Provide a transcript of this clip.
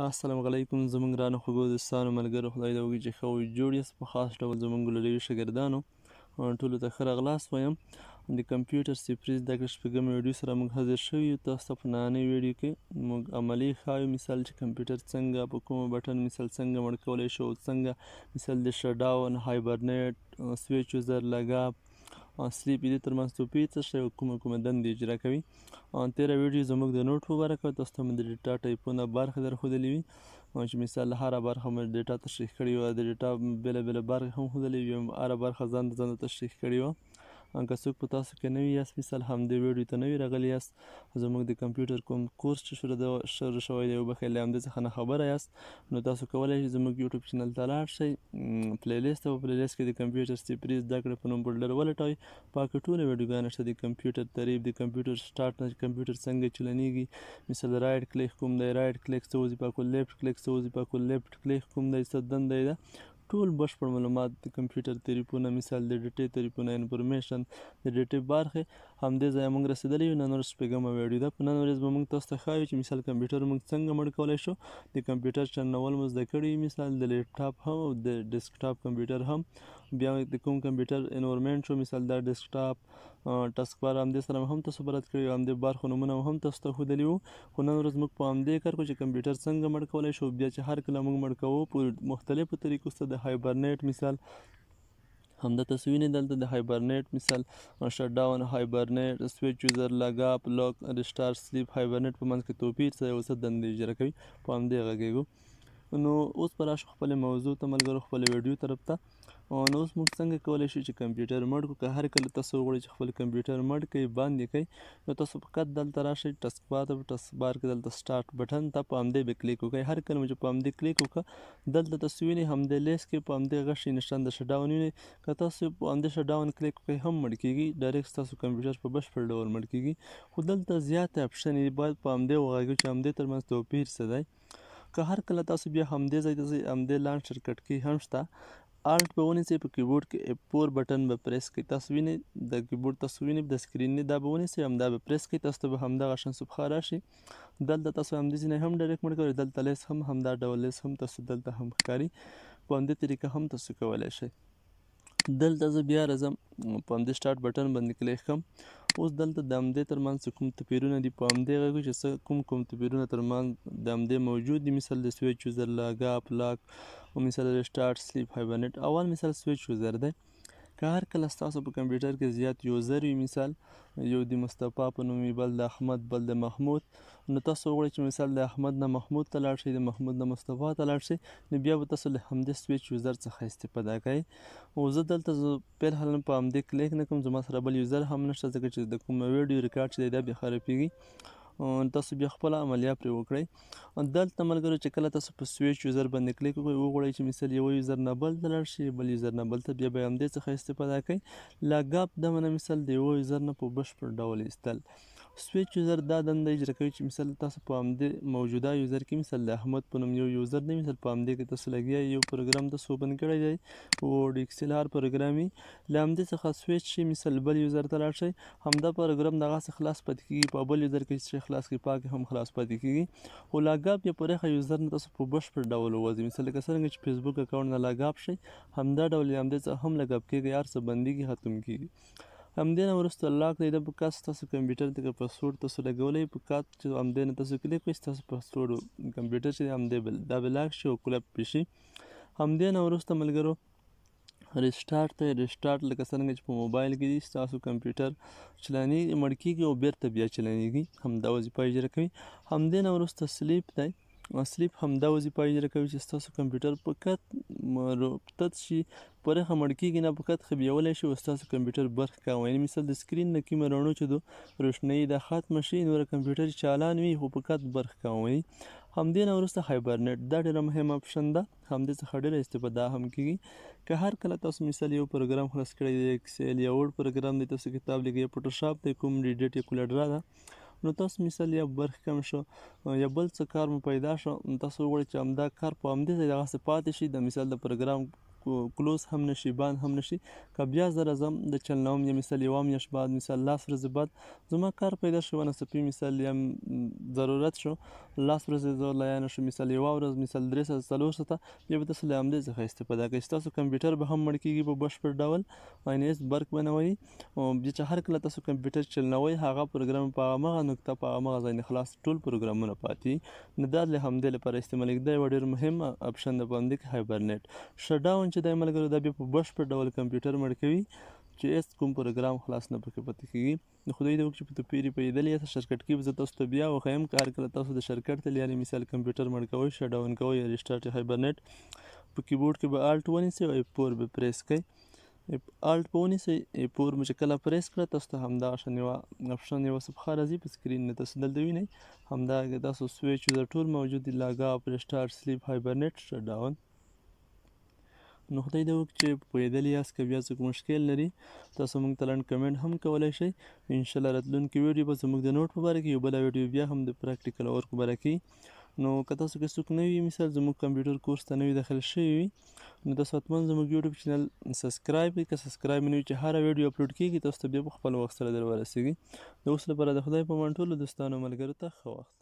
السلام علیکم زمونږ ګرانو خوږو دوستانو ملګرو خدای دې وکړي چې ښه وي جوړ یاست په خاص ډول زمونږ ګلوري شاګردانو ټولو ته ښه راغلاست وایم د کمپیوټر صفري زده کړې شپږم ویډیو سره موږ حاضر شوي یو تاسو ته په نننۍ ویډیو کې موږ عملي ښایو مثال چې کمپیوټر څنګه په کومه بټن مثال څنګه مړ کولی شو څنګه مثال د شډاون هایبرنیټ سویچ یوزر لګا اصلي پیډې ترمنځ توپیر څه شی کومه کومه دندې اجرا کوي تیره ویډیو زموږ د نوټ په باره کې تاسو ته مې د ډیټا ټایپونه برخې درښودلې وي چې مثال هره برخه مې ډیټا تشریح کړې وه د ډیټا بېله بېله برخې هم ښودلې وي هره برخه ځان ځان تشریح کړې وه که څوک په تاسو کې نوی یاست مثال هم دې ویډیو ته نوی راغلی یاست زموږ د کمپیوټر کوم کورس چې شروع شروع شوی دی وبخې له همدې څخه نه خبره یاست نو تاسو کولای شئ زموږ یوټیوب چینل ته لاړ شئ پلی لیست او پلی لیست کې د کمپیوټر سټیپری زده کړې په نوم بولډر ولټوئ پاکه ټولې ویډیوګانې شته د کمپیوټر تعریف د کمپیوټر سټارټ نه کمپیوټر څنګه چلنیږي مثال رایټ کلیک کوم دی رایټ کلیک څه وظیفه کول لیفټ کلیک څه وظیفه کول لیفټ کلیک کوم دی څه دنده ده ټول بشپړ معلومات د کمپیوټر تعریفونه مثال د ډیټې تعریفونه انفورمیشن د ډیټې برخې همدې ځای موږ رسیدلی یو نن ورځ شپږمه ویډیو ده په نن ورځ به موږ تاسو ته ښایو چې مثال کمپیوټر موږ څنګه مړ کولی شو د کمپیوټر چلنول مو زده کړي مثال د لیپټاپ هم او د ډیسکټاپ کمپیوټر هم بیا د کوم کمپیوټر انورمنټ شو مثال دا ډیسکټاپ ټاسک بار همدې سره هم تاسو برات کړي همدې بار خو نمونه هم تاسو ته ښودلي وو خو نن ورځ موږ په همدې کار کو چې کمپیوټر څنګه مړ کولی شو بیا چې هر کله موږ مړ کوو په مختلفو طریقو سره د هایبرنیټ مثال همدا تصویر دلته د هایبرنیټ مثال شټ ډاون هایبرنیټ سویچ یوزر لگا بلوک رستار سلیپ هایبرنیټ په منځ کې توپیر سره اوسه دندې اجرا کوي په همدې غږیږو نو اوس پر خپل موضوع ته ملګرو خپل ویډیو طرف ته او نو اوس موږ څنګه کولی شو چې کمپیوټر مړ کړو که هر کله تاسو وغواړئ چې خپل کمپیوټر مړ کړئ بند یې کړئ نو تاسو فقط دلته راشئ ټسک بار ته ټسک بار کې دلته سټارټ بټن ته په همدې به کلیک وکړئ هر کله مو چې په همدې کلیک وکړه دلته تاسو وینئ همدې لیست کې په همدې غشي نشان د شډاون وینئ که تاسو په همدې شډاون کلیک وکړئ هم مړ کیږي ډایرکټ تاسو کمپیوټر په بشپړ ډول مړ کیږي خو دلته زیات اپشن یې باید په همدې وغږیږو چې همدې ترمنځ توپیر څه دی که هر کله تاسو بیا همدې ځای ته همدې لاندې شرکت کې هم شته آلټ به ونیسئ په کیبورډ کې فور بټن به پریس کړئ تاسو وینئ د کیبورډ تاسو وینئ د سکرین دا به ونیسئ همدا به پریس کړئ تاسو ته به همدغه شان سبخه راشي دلته تاسو همدې ځینې هم ډایرکټ مړ کوئ دلته لیس هم همدا ډول لیس هم تاسو دلته هم ښکاري په همدې طریقه هم تاسو کولی شئ دلته زه بیا راځم په همدې سټارټ بټن باندې کلیک کوم اوس دلته د همدې ترمنځ چې کوم توپیرونه دي په همدې غږو چې څه کوم کوم توپیرونه ترمنځ د همدې موجود دي مثال د سویچ یوزر لاګا پلاک او مثال د سټارټ سلیپ هایبرنیټ اول مثال سویچ یوزر دی که هر کله ستاسو په کمپیوټر کې زیات یوزر وي مثال یو د مصطفی په نوم بل د احمد بل د محمود نو تاسو وګورئ چې مثال د احمد نه محمود ته لاړ شئ د محمود نه مصطفی ته لاړ شئ نو بیا به تاسو له همدې سویچ یوزر څخه استفاده کوئ او زه دلته پیل حل په همدې کلیک نه کوم زما سره بل یوزر هم نشته ځکه چې د کوم ویډیو ریکارډ چې دی دا بیا خرابېږي تاسو بیا خپل عملیه پرې وکړئ دلته ملګرو چې کله تاسو په سویچ یوزر باندې کلیک وکړئ وګورئ چې مثال یو یوزر نه بل ته لاړ شي بل یوزر نه بل ته بیا به همدې څخه استفاده کوئ لا ګاپ دمنه مثال د یو یوزر نه په بشپړ ډول ایستل سویچ یوزر دا دنده اجرا کوي چې مثال تاسو په همدې موجوده یوزر کې مثال د احمد په نوم یو یوزر دی مثال په همدې کې تاسو لګیا یو پروګرام تاسو اوپن کړی دی او د ایکسل هر پروګرام یې له همدې څخه سویچ شي مثال بل یوزر ته لاړ شئ همدا پروګرام دغسې خلاص پاتې کېږي په بل یوزر کې چې خلاص کې پاک هم خلاص پاتې کېږي خو لاګاپ یا پرېښه یوزر نه تاسو په بشپړ ډول ووځي مثال لکه څرنګه چې فیسبوک اکاونټ نه لاګاپ شي همدا ډول یې همدې څخه هم لګاپ کېږي هر څه بندېږي ختم کېږي همدې نه وروسته لاک دی دا په کاس تاسو کمپیوټر ته پاسورډ تاسو لګولې په کاس چې همدې نه تاسو کلیک کوئ تاسو پاسورډ کمپیوټر چې همدې بل دا بلاک شي او کلب پشي همدې نه وروسته ملګرو ریسټارټ ته ریسټارټ لکه څنګه چې په موبایل کې دي تاسو کمپیوټر چلانی مړ کیږي او بیرته بیا چلانیږي همدا وظیفه اجرا کوي همدې نه وروسته سلیپ دی سلیپ همدا وظیفه اجرا کوي چې تاسو کمپیوټر په کټ مربوطت شي پرخه مړ کېږي نه فقط خبيولی شي او ستاسو کمپیوټر برق کاوه یعنې مثال د سکرین نه کومه رڼو چې د روښنایي د خاتمه شي نور کمپیوټر چالان وي خو فقط برق کاوه همدې نه وروسته هایبرنیټ دا ډېره مهمه اپشن ده همدې څخه ډېره استفاده هم کیږي که هر کله تاسو مثال یو پروګرام خلاص کړئ د ایکسل یا ورډ پروګرام دی تاسو کتاب لګي یا فوټوشاپ دی کوم ډیډیټ یا کولډرا ده نو تاسو مثال یا برخ کم شو یا بل څه کار مو پیدا شو تاسو وګورئ چې همدا کار په همدې ځای دغسې پاتې شي د مثال د پروګرام کلوز هم نشي بند هم نشي که بیا زه راځم د چل نوم یا مثال یوه میاشت بعد مثال لس ورځې بعد زما کار پیدا شو ناڅاپي مثال یم ضرورت شو لس ورځې زه لایانه شو مثال یوه ورځ مثال درې ساعته څلور ساعته بیا به تاسو له همدې څخه استفاده کوئ ستاسو کمپیوټر به هم مړ کېږي په بشپړ ډول ماینس برق به نه وي بیا چې هر کله تاسو کمپیوټر چلنوئ هغه پروګرام په هماغه نقطه په هماغه ځای نه خلاص ټول پروګرامونه پاتې نه دا له همدې لپاره استعمال کېدای یو ډېر مهم اپشن د باندې هایبرنیټ شټ ډاون چې دای ملګرو دا بیا په بشپړ ډول کمپیوټر مړ کوي چې اس کوم پروګرام خلاص نه پکې پاتې کیږي نو خدای دې وکړي په توپیری په یدل یا شرکت کې به تاسو ته بیا وخیم کار کړ تاسو د شرکت ته لري مثال کمپیوټر مړ کوي شټ ډاون کوي یا ریسټارټ هایبرنیټ په کیبورډ کې به الټ 1 سي او 4 به پریس کوي الټ په ونی سي پور مې کله پریس کړ تاسو ته همدا شنیوا اپشن یو سب خارځي په سکرین نه تاسو دلته وینئ همدا تاسو سویچ د ټول موجود دی لاګا پر سٹار سلیپ هایبرنیټ شټ ډاون نو خدای دې وکړي چې پوهېدلي یاست که بیا څوک مشکل لري تاسو موږ ته لنډ کمنټ هم کولی شئ انشاءالله راتلونکي ویډیو به زموږ د نوټ په باره کې یو بله ویډیو بیا هم د پریکټیکل ورک په باره کې نو که تاسو کې څوک نه وي مثال زموږ کمپیوټر کورس ته نوی داخل شوی وي نو تاسو حتما زموږ یوټیوب چینل سبسکرایب کړئ که سبسکرایب نه وي چې هره ویډیو اپلوډ کېږي تاسو ته بیا په خپل وخت سره در ورسېږي د اوس لپاره د خدای په امان ټولو دوستانو ملګرو ته ښه وخت